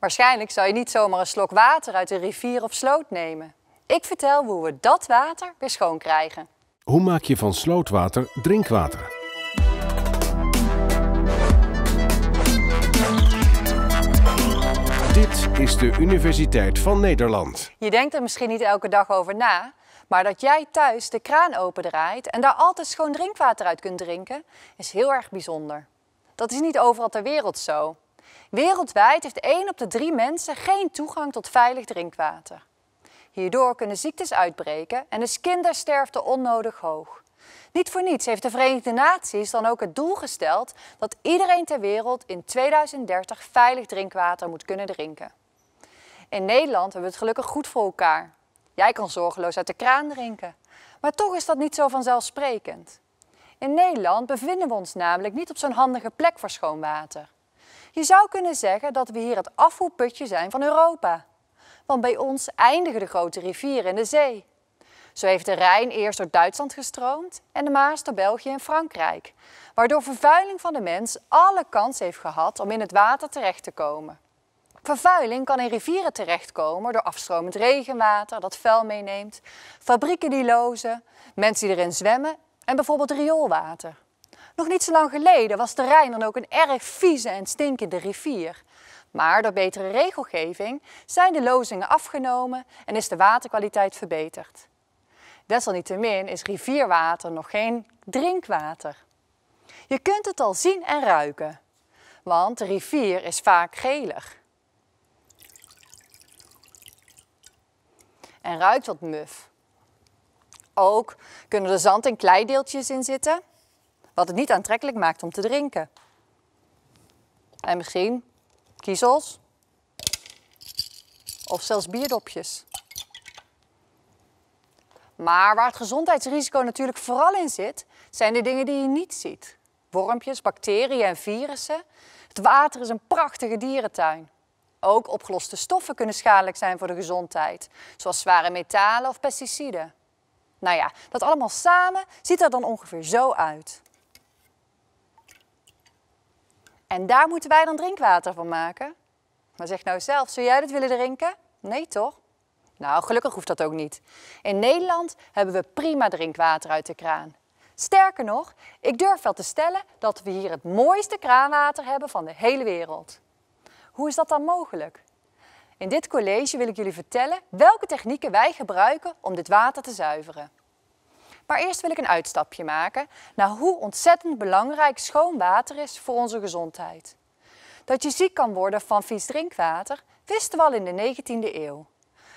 Waarschijnlijk zal je niet zomaar een slok water uit een rivier of sloot nemen. Ik vertel hoe we dat water weer schoon krijgen. Hoe maak je van slootwater drinkwater? Dit is de Universiteit van Nederland. Je denkt er misschien niet elke dag over na, maar dat jij thuis de kraan opendraait en daar altijd schoon drinkwater uit kunt drinken, is heel erg bijzonder. Dat is niet overal ter wereld zo. Wereldwijd heeft 1 op de 3 mensen geen toegang tot veilig drinkwater. Hierdoor kunnen ziektes uitbreken en is kindersterfte onnodig hoog. Niet voor niets heeft de Verenigde Naties dan ook het doel gesteld dat iedereen ter wereld in 2030 veilig drinkwater moet kunnen drinken. In Nederland hebben we het gelukkig goed voor elkaar. Jij kan zorgeloos uit de kraan drinken. Maar toch is dat niet zo vanzelfsprekend. In Nederland bevinden we ons namelijk niet op zo'n handige plek voor schoon water. Je zou kunnen zeggen dat we hier het afvoerputje zijn van Europa. Want bij ons eindigen de grote rivieren in de zee. Zo heeft de Rijn eerst door Duitsland gestroomd en de Maas door België en Frankrijk. Waardoor vervuiling van de mens alle kans heeft gehad om in het water terecht te komen. Vervuiling kan in rivieren terechtkomen door afstromend regenwater dat vuil meeneemt, fabrieken die lozen, mensen die erin zwemmen en bijvoorbeeld rioolwater. Nog niet zo lang geleden was de Rijn dan ook een erg vieze en stinkende rivier. Maar door betere regelgeving zijn de lozingen afgenomen en is de waterkwaliteit verbeterd. Desalniettemin is rivierwater nog geen drinkwater. Je kunt het al zien en ruiken, want de rivier is vaak gelig. En ruikt wat muf. Ook kunnen er zand- en kleideeltjes in zitten wat het niet aantrekkelijk maakt om te drinken. En misschien kiezels. Of zelfs bierdopjes. Maar waar het gezondheidsrisico natuurlijk vooral in zit, zijn de dingen die je niet ziet. Wormpjes, bacteriën en virussen. Het water is een prachtige dierentuin. Ook opgeloste stoffen kunnen schadelijk zijn voor de gezondheid, zoals zware metalen of pesticiden. Nou ja, dat allemaal samen ziet er dan ongeveer zo uit. En daar moeten wij dan drinkwater van maken. Maar zeg nou zelf, zou jij dat willen drinken? Nee toch? Nou, gelukkig hoeft dat ook niet. In Nederland hebben we prima drinkwater uit de kraan. Sterker nog, ik durf wel te stellen dat we hier het mooiste kraanwater hebben van de hele wereld. Hoe is dat dan mogelijk? In dit college wil ik jullie vertellen welke technieken wij gebruiken om dit water te zuiveren. Maar eerst wil ik een uitstapje maken naar hoe ontzettend belangrijk schoon water is voor onze gezondheid. Dat je ziek kan worden van vies drinkwater wisten we al in de 19e eeuw.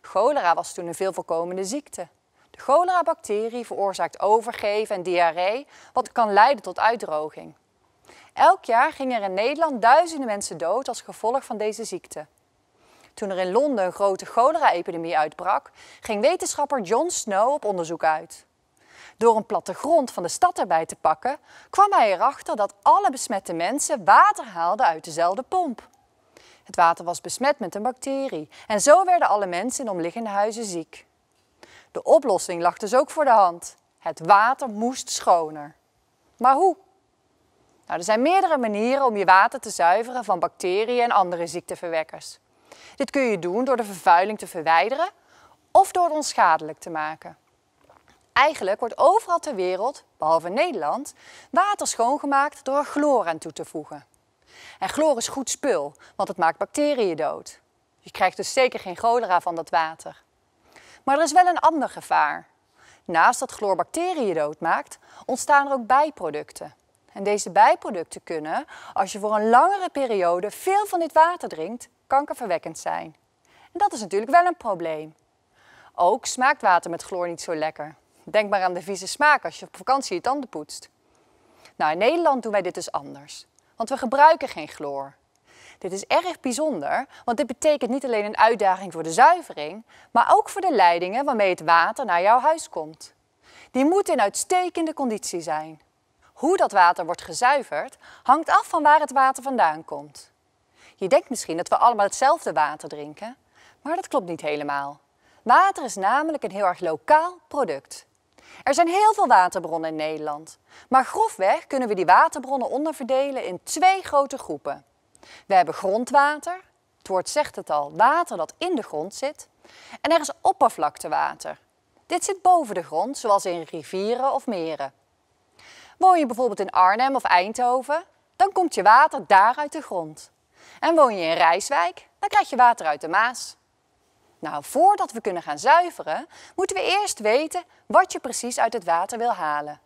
Cholera was toen een veel voorkomende ziekte. De cholera-bacterie veroorzaakt overgeven en diarree, wat kan leiden tot uitdroging. Elk jaar gingen er in Nederland duizenden mensen dood als gevolg van deze ziekte. Toen er in Londen een grote cholera-epidemie uitbrak, ging wetenschapper John Snow op onderzoek uit. Door een plattegrond van de stad erbij te pakken, kwam hij erachter dat alle besmette mensen water haalden uit dezelfde pomp. Het water was besmet met een bacterie en zo werden alle mensen in omliggende huizen ziek. De oplossing lag dus ook voor de hand. Het water moest schoner. Maar hoe? Nou, er zijn meerdere manieren om je water te zuiveren van bacteriën en andere ziekteverwekkers. Dit kun je doen door de vervuiling te verwijderen of door het onschadelijk te maken. Eigenlijk wordt overal ter wereld, behalve Nederland, water schoongemaakt door er chloor aan toe te voegen. En chloor is goed spul, want het maakt bacteriën dood. Je krijgt dus zeker geen cholera van dat water. Maar er is wel een ander gevaar. Naast dat chloor bacteriën doodmaakt, ontstaan er ook bijproducten. En deze bijproducten kunnen, als je voor een langere periode veel van dit water drinkt, kankerverwekkend zijn. En dat is natuurlijk wel een probleem. Ook smaakt water met chloor niet zo lekker. Denk maar aan de vieze smaak als je op vakantie je tanden poetst. Nou, in Nederland doen wij dit dus anders, want we gebruiken geen chloor. Dit is erg bijzonder, want dit betekent niet alleen een uitdaging voor de zuivering, maar ook voor de leidingen waarmee het water naar jouw huis komt. Die moeten in uitstekende conditie zijn. Hoe dat water wordt gezuiverd hangt af van waar het water vandaan komt. Je denkt misschien dat we allemaal hetzelfde water drinken, maar dat klopt niet helemaal. Water is namelijk een heel erg lokaal product. Er zijn heel veel waterbronnen in Nederland. Maar grofweg kunnen we die waterbronnen onderverdelen in twee grote groepen. We hebben grondwater, het woord zegt het al, water dat in de grond zit. En er is oppervlaktewater. Dit zit boven de grond, zoals in rivieren of meren. Woon je bijvoorbeeld in Arnhem of Eindhoven, dan komt je water daar uit de grond. En woon je in Rijswijk, dan krijg je water uit de Maas. Nou, voordat we kunnen gaan zuiveren, moeten we eerst weten wat je precies uit het water wil halen.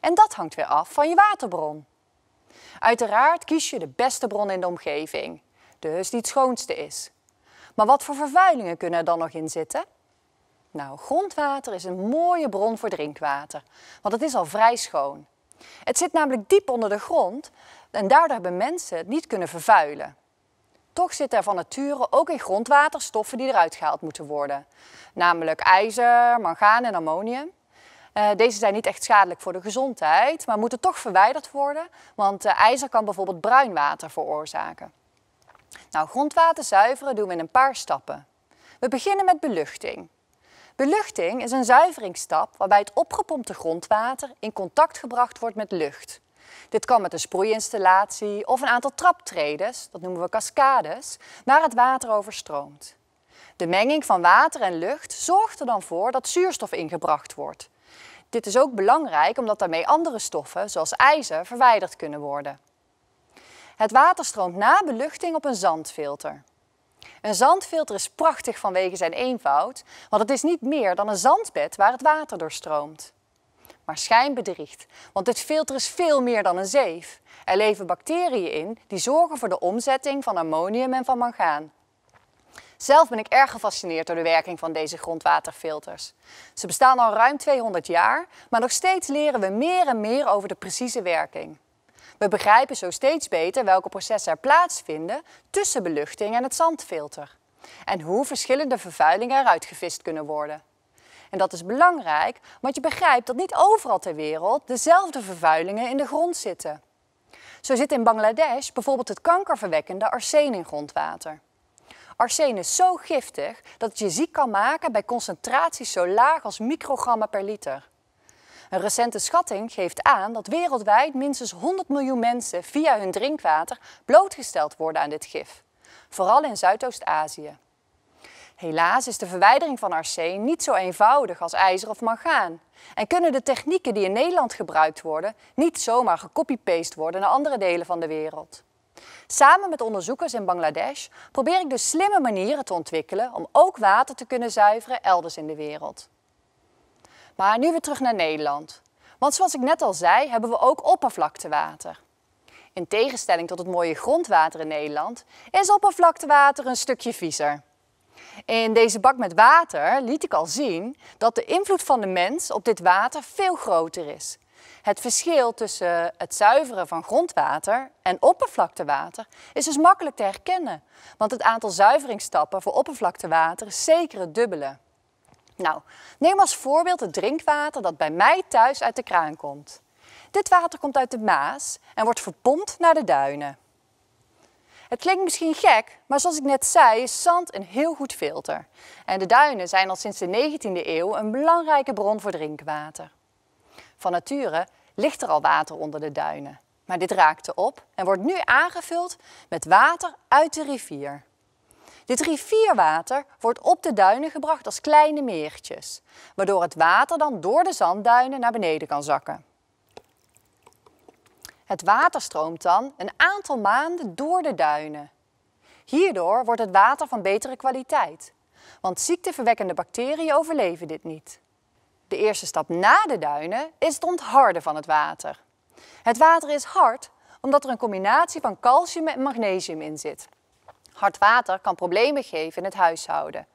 En dat hangt weer af van je waterbron. Uiteraard kies je de beste bron in de omgeving, dus die het schoonste is. Maar wat voor vervuilingen kunnen er dan nog in zitten? Nou, grondwater is een mooie bron voor drinkwater, want het is al vrij schoon. Het zit namelijk diep onder de grond en daardoor hebben mensen het niet kunnen vervuilen. Toch zit er van nature ook in grondwater stoffen die eruit gehaald moeten worden. Namelijk ijzer, mangaan en ammonium. Eh, deze zijn niet echt schadelijk voor de gezondheid, maar moeten toch verwijderd worden, want eh, ijzer kan bijvoorbeeld bruin water veroorzaken. Nou, grondwater zuiveren doen we in een paar stappen. We beginnen met beluchting. Beluchting is een zuiveringsstap waarbij het opgepompte grondwater in contact gebracht wordt met lucht. Dit kan met een sproeiinstallatie of een aantal traptredes, dat noemen we cascades, waar het water overstroomt. De menging van water en lucht zorgt er dan voor dat zuurstof ingebracht wordt. Dit is ook belangrijk omdat daarmee andere stoffen, zoals ijzer, verwijderd kunnen worden. Het water stroomt na beluchting op een zandfilter. Een zandfilter is prachtig vanwege zijn eenvoud, want het is niet meer dan een zandbed waar het water doorstroomt maar schijnbedriegt. Want het filter is veel meer dan een zeef. Er leven bacteriën in die zorgen voor de omzetting van ammonium en van mangaan. Zelf ben ik erg gefascineerd door de werking van deze grondwaterfilters. Ze bestaan al ruim 200 jaar, maar nog steeds leren we meer en meer over de precieze werking. We begrijpen zo steeds beter welke processen er plaatsvinden tussen beluchting en het zandfilter. En hoe verschillende vervuilingen eruit gevist kunnen worden. En dat is belangrijk, want je begrijpt dat niet overal ter wereld dezelfde vervuilingen in de grond zitten. Zo zit in Bangladesh bijvoorbeeld het kankerverwekkende arsen in grondwater. Arsen is zo giftig dat het je ziek kan maken bij concentraties zo laag als microgrammen per liter. Een recente schatting geeft aan dat wereldwijd minstens 100 miljoen mensen via hun drinkwater blootgesteld worden aan dit gif, vooral in Zuidoost-Azië. Helaas is de verwijdering van arsen niet zo eenvoudig als ijzer of mangaan. En kunnen de technieken die in Nederland gebruikt worden niet zomaar gecopy worden naar andere delen van de wereld. Samen met onderzoekers in Bangladesh probeer ik dus slimme manieren te ontwikkelen om ook water te kunnen zuiveren elders in de wereld. Maar nu weer terug naar Nederland. Want zoals ik net al zei, hebben we ook oppervlaktewater. In tegenstelling tot het mooie grondwater in Nederland is oppervlaktewater een stukje viezer. In deze bak met water liet ik al zien dat de invloed van de mens op dit water veel groter is. Het verschil tussen het zuiveren van grondwater en oppervlaktewater is dus makkelijk te herkennen, want het aantal zuiveringsstappen voor oppervlaktewater is zeker het dubbele. Nou, neem als voorbeeld het drinkwater dat bij mij thuis uit de kraan komt. Dit water komt uit de Maas en wordt verpompt naar de duinen. Het klinkt misschien gek, maar zoals ik net zei is zand een heel goed filter. En de duinen zijn al sinds de 19e eeuw een belangrijke bron voor drinkwater. Van nature ligt er al water onder de duinen. Maar dit raakte op en wordt nu aangevuld met water uit de rivier. Dit rivierwater wordt op de duinen gebracht als kleine meertjes, waardoor het water dan door de zandduinen naar beneden kan zakken. Het water stroomt dan een aantal maanden door de duinen. Hierdoor wordt het water van betere kwaliteit, want ziekteverwekkende bacteriën overleven dit niet. De eerste stap na de duinen is het ontharden van het water. Het water is hard omdat er een combinatie van calcium en magnesium in zit. Hard water kan problemen geven in het huishouden.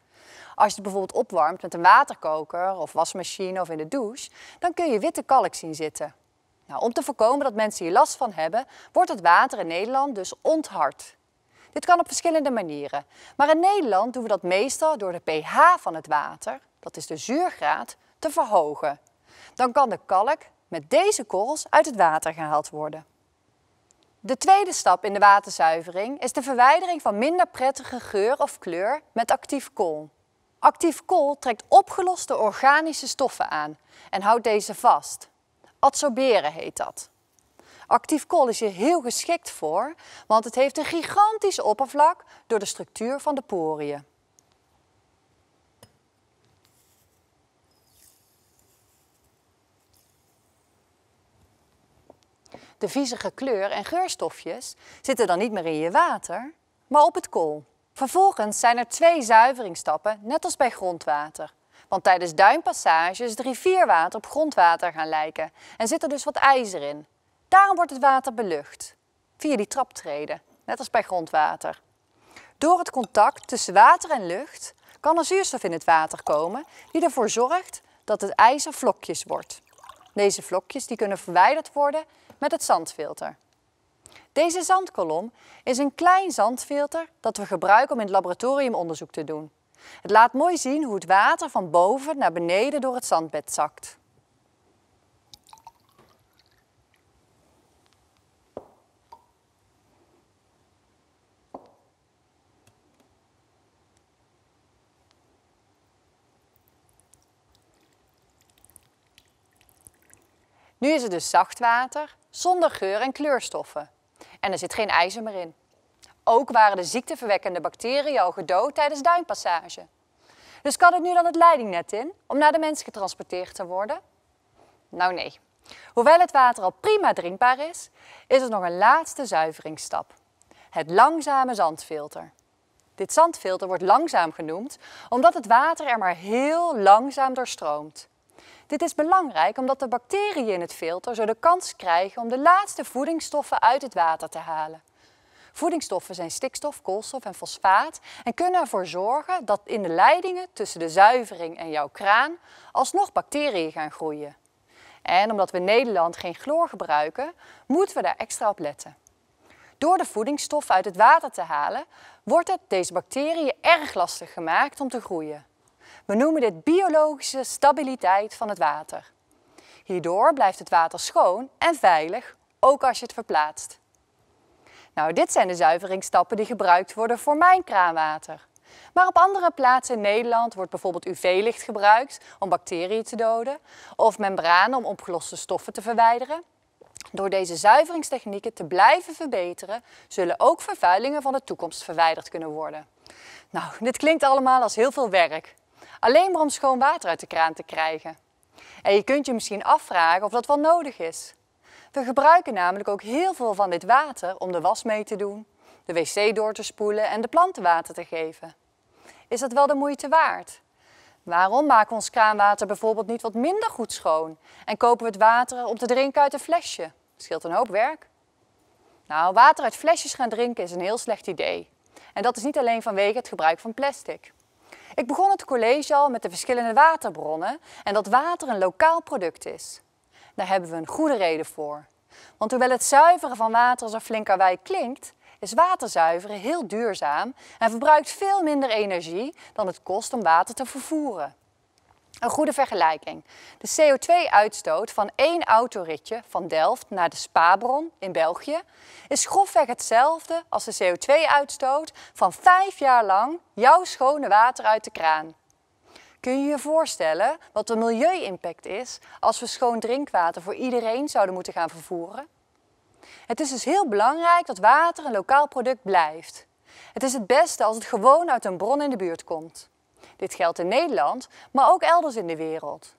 Als je het bijvoorbeeld opwarmt met een waterkoker of wasmachine of in de douche, dan kun je witte kalk zien zitten. Nou, om te voorkomen dat mensen hier last van hebben, wordt het water in Nederland dus onthard. Dit kan op verschillende manieren. Maar in Nederland doen we dat meestal door de pH van het water, dat is de zuurgraad, te verhogen. Dan kan de kalk met deze korrels uit het water gehaald worden. De tweede stap in de waterzuivering is de verwijdering van minder prettige geur of kleur met actief kool. Actief kool trekt opgeloste organische stoffen aan en houdt deze vast. Adsorberen heet dat. Actief kool is hier heel geschikt voor, want het heeft een gigantisch oppervlak door de structuur van de poriën. De viezige kleur en geurstofjes zitten dan niet meer in je water, maar op het kool. Vervolgens zijn er twee zuiveringsstappen, net als bij grondwater. Want tijdens duinpassage is het rivierwater op grondwater gaan lijken en zit er dus wat ijzer in. Daarom wordt het water belucht, via die traptreden, net als bij grondwater. Door het contact tussen water en lucht kan er zuurstof in het water komen die ervoor zorgt dat het ijzer vlokjes wordt. Deze vlokjes die kunnen verwijderd worden met het zandfilter. Deze zandkolom is een klein zandfilter dat we gebruiken om in het laboratorium onderzoek te doen. Het laat mooi zien hoe het water van boven naar beneden door het zandbed zakt. Nu is het dus zacht water, zonder geur en kleurstoffen. En er zit geen ijzer meer in. Ook waren de ziekteverwekkende bacteriën al gedood tijdens duinpassage. Dus kan het nu dan het leidingnet in om naar de mens getransporteerd te worden? Nou nee. Hoewel het water al prima drinkbaar is, is er nog een laatste zuiveringsstap. Het langzame zandfilter. Dit zandfilter wordt langzaam genoemd omdat het water er maar heel langzaam doorstroomt. Dit is belangrijk omdat de bacteriën in het filter zo de kans krijgen om de laatste voedingsstoffen uit het water te halen. Voedingsstoffen zijn stikstof, koolstof en fosfaat en kunnen ervoor zorgen dat in de leidingen tussen de zuivering en jouw kraan alsnog bacteriën gaan groeien. En omdat we in Nederland geen chloor gebruiken, moeten we daar extra op letten. Door de voedingsstoffen uit het water te halen, wordt het deze bacteriën erg lastig gemaakt om te groeien. We noemen dit biologische stabiliteit van het water. Hierdoor blijft het water schoon en veilig, ook als je het verplaatst. Nou, dit zijn de zuiveringsstappen die gebruikt worden voor mijn kraanwater. Maar op andere plaatsen in Nederland wordt bijvoorbeeld UV-licht gebruikt om bacteriën te doden of membranen om opgeloste stoffen te verwijderen. Door deze zuiveringstechnieken te blijven verbeteren, zullen ook vervuilingen van de toekomst verwijderd kunnen worden. Nou, dit klinkt allemaal als heel veel werk. Alleen maar om schoon water uit de kraan te krijgen. En je kunt je misschien afvragen of dat wel nodig is. We gebruiken namelijk ook heel veel van dit water om de was mee te doen, de wc door te spoelen en de planten water te geven. Is dat wel de moeite waard? Waarom maken we ons kraanwater bijvoorbeeld niet wat minder goed schoon en kopen we het water om te drinken uit een flesje? Dat scheelt een hoop werk. Nou, water uit flesjes gaan drinken is een heel slecht idee. En dat is niet alleen vanwege het gebruik van plastic. Ik begon het college al met de verschillende waterbronnen en dat water een lokaal product is. Daar hebben we een goede reden voor. Want hoewel het zuiveren van water als een karwei klinkt, is waterzuiveren heel duurzaam en verbruikt veel minder energie dan het kost om water te vervoeren. Een goede vergelijking. De CO2-uitstoot van één autoritje van Delft naar de Spabron in België is grofweg hetzelfde als de CO2-uitstoot van vijf jaar lang jouw schone water uit de kraan. Kun je je voorstellen wat de milieu-impact is als we schoon drinkwater voor iedereen zouden moeten gaan vervoeren? Het is dus heel belangrijk dat water een lokaal product blijft. Het is het beste als het gewoon uit een bron in de buurt komt. Dit geldt in Nederland, maar ook elders in de wereld.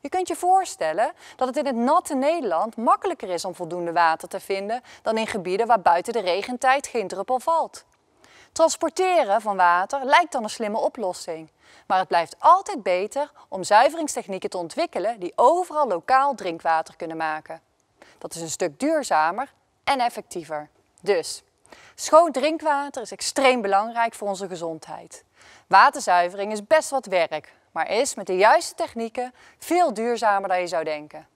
Je kunt je voorstellen dat het in het natte Nederland makkelijker is om voldoende water te vinden dan in gebieden waar buiten de regentijd geen druppel valt. Transporteren van water lijkt dan een slimme oplossing. Maar het blijft altijd beter om zuiveringstechnieken te ontwikkelen die overal lokaal drinkwater kunnen maken. Dat is een stuk duurzamer en effectiever. Dus, schoon drinkwater is extreem belangrijk voor onze gezondheid. Waterzuivering is best wat werk, maar is met de juiste technieken veel duurzamer dan je zou denken.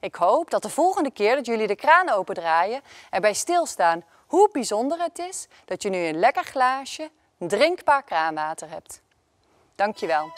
Ik hoop dat de volgende keer dat jullie de kraan opendraaien en bij stilstaan hoe bijzonder het is dat je nu een lekker glaasje drinkbaar kraanwater hebt. Dankjewel.